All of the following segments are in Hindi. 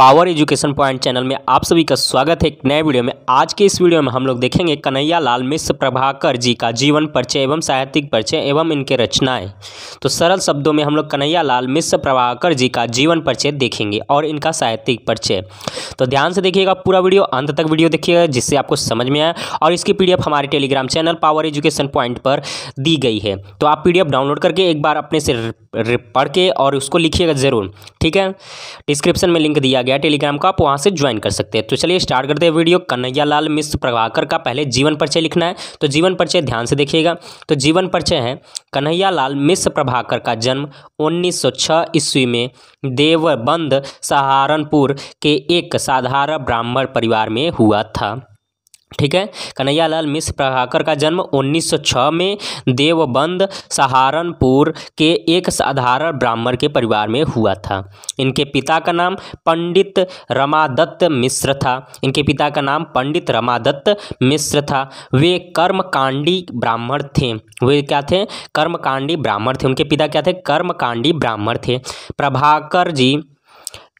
पावर एजुकेशन पॉइंट चैनल में आप सभी का स्वागत है एक नए वीडियो में आज के इस वीडियो में हम लोग देखेंगे कन्हैया लाल मिश्र प्रभाकर जी का जीवन परिचय एवं साहित्यिक परिचय एवं इनके रचनाएं तो सरल शब्दों में हम लोग कन्हैया लाल मिश्र प्रभाकर जी का जीवन परिचय देखेंगे और इनका साहित्यिक परिचय तो ध्यान से देखिएगा पूरा वीडियो अंत तक वीडियो देखिएगा जिससे आपको समझ में आए और इसकी पी हमारे Telegram channel Power Education Point पर दी गई है तो आप पी डाउनलोड करके एक बार अपने से पढ़ के और उसको लिखिएगा ज़रूर ठीक है डिस्क्रिप्शन में लिंक दिया गया टेलीग्राम का आप वहाँ से ज्वाइन कर सकते हैं तो चलिए स्टार्ट करते हैं वीडियो कन्हैया लाल मिश्र प्रभाकर का पहले जीवन परिचय लिखना है तो जीवन परिचय ध्यान से देखिएगा तो जीवन परिचय है कन्हैया लाल मिश्र प्रभाकर का जन्म उन्नीस ईस्वी में देवबंद सहारनपुर के एक साधारण ब्राह्मण परिवार में हुआ था ठीक है कन्हैयालाल मिश्र प्रभाकर का जन्म 1906 में देवबंद सहारनपुर के एक साधारण ब्राह्मण के परिवार में हुआ था इनके पिता का नाम पंडित रमादत्त मिश्र था इनके पिता का नाम पंडित रमादत्त मिश्र था वे कर्मकांडी ब्राह्मण थे वे क्या थे कर्मकांडी ब्राह्मण थे उनके पिता क्या थे कर्मकांडी ब्राह्मण थे प्रभाकर जी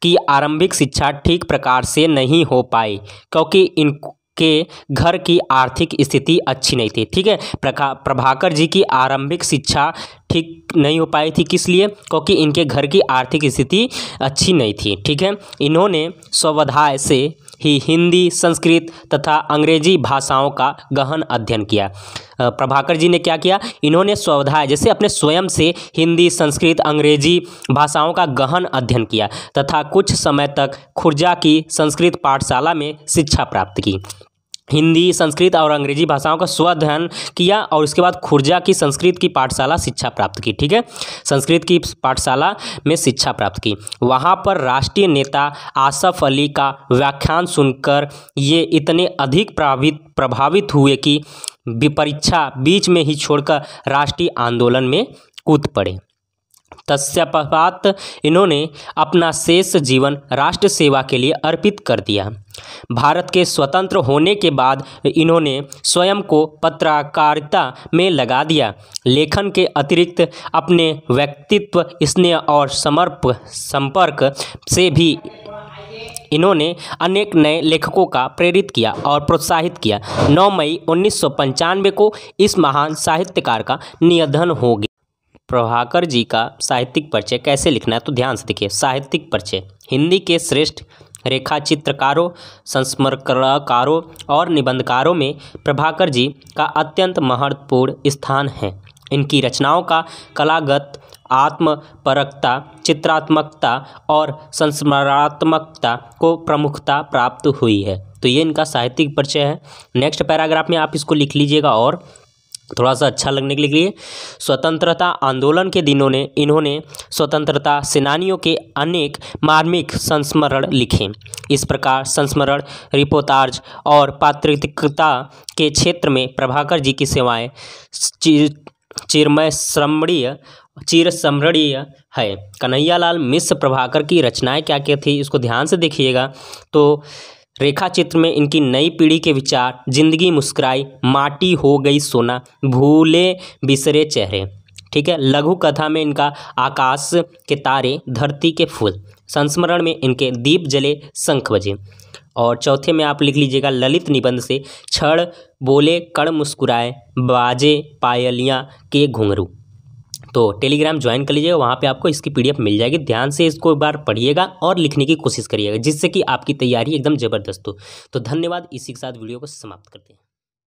की आरंभिक शिक्षा ठीक प्रकार से नहीं हो पाई क्योंकि इन के घर की आर्थिक स्थिति अच्छी नहीं थी ठीक है प्रभाकर जी की आरंभिक शिक्षा ठीक नहीं हो पाई थी किस लिए क्योंकि इनके घर की आर्थिक स्थिति अच्छी नहीं थी ठीक है इन्होंने स्वधाय से ही हिंदी संस्कृत तथा अंग्रेजी भाषाओं का गहन अध्ययन किया प्रभाकर जी ने क्या किया इन्होंने स्वधाय जैसे अपने स्वयं से हिंदी संस्कृत अंग्रेजी भाषाओं का गहन अध्ययन किया तथा कुछ समय तक खुर्जा की संस्कृत पाठशाला में शिक्षा प्राप्त की हिंदी संस्कृत और अंग्रेजी भाषाओं का स्व अध्ययन किया और उसके बाद खुर्जा की संस्कृत की पाठशाला शिक्षा प्राप्त की ठीक है संस्कृत की पाठशाला में शिक्षा प्राप्त की वहाँ पर राष्ट्रीय नेता आसफ अली का व्याख्यान सुनकर ये इतने अधिक प्रभावित प्रभावित हुए कि परीक्षा बीच में ही छोड़कर राष्ट्रीय आंदोलन में कूद पड़े तत्पात इन्होंने अपना शेष जीवन राष्ट्र सेवा के लिए अर्पित कर दिया भारत के स्वतंत्र होने के बाद इन्होंने स्वयं को पत्रकारिता में लगा दिया लेखन के अतिरिक्त अपने व्यक्तित्व स्नेह और समर्प संपर्क से भी इन्होंने अनेक नए लेखकों का प्रेरित किया और प्रोत्साहित किया 9 मई उन्नीस को इस महान साहित्यकार का निधन हो गया प्रभाकर जी का साहित्यिक परिचय कैसे लिखना है तो ध्यान से देखिए साहित्यिक परिचय हिंदी के श्रेष्ठ रेखा चित्रकारों संस्मरणकारों और निबंधकारों में प्रभाकर जी का अत्यंत महत्वपूर्ण स्थान है इनकी रचनाओं का कलागत आत्मपरकता चित्रात्मकता और संस्मरणात्मकता को प्रमुखता प्राप्त हुई है तो ये इनका साहित्यिक परिचय है नेक्स्ट पैराग्राफ में आप इसको लिख लीजिएगा और थोड़ा सा अच्छा लगने के लिए स्वतंत्रता आंदोलन के दिनों ने इन्होंने स्वतंत्रता सेनानियों के अनेक मार्मिक संस्मरण लिखे इस प्रकार संस्मरण रिपोतार्ज और पात्रिकता के क्षेत्र में प्रभाकर जी की सेवाएं चिर चिरमय श्रमणीय चिर समृणीय है कन्हैयालाल मिश्र प्रभाकर की रचनाएं क्या क्या थी इसको ध्यान से देखिएगा तो रेखा चित्र में इनकी नई पीढ़ी के विचार जिंदगी मुस्कुराई माटी हो गई सोना भूले बिसरे चेहरे ठीक है लघु कथा में इनका आकाश के तारे धरती के फूल संस्मरण में इनके दीप जले शंख बजे और चौथे में आप लिख लीजिएगा ललित निबंध से छड़ बोले कड़ मुस्कुराए बाजे पायलियाँ के घुंघरू तो टेलीग्राम ज्वाइन कर लीजिएगा वहाँ पे आपको इसकी पीडीएफ मिल जाएगी ध्यान से इसको एक बार पढ़िएगा और लिखने की कोशिश करिएगा जिससे कि आपकी तैयारी एकदम ज़बरदस्त हो तो धन्यवाद इसी के साथ वीडियो को समाप्त करते हैं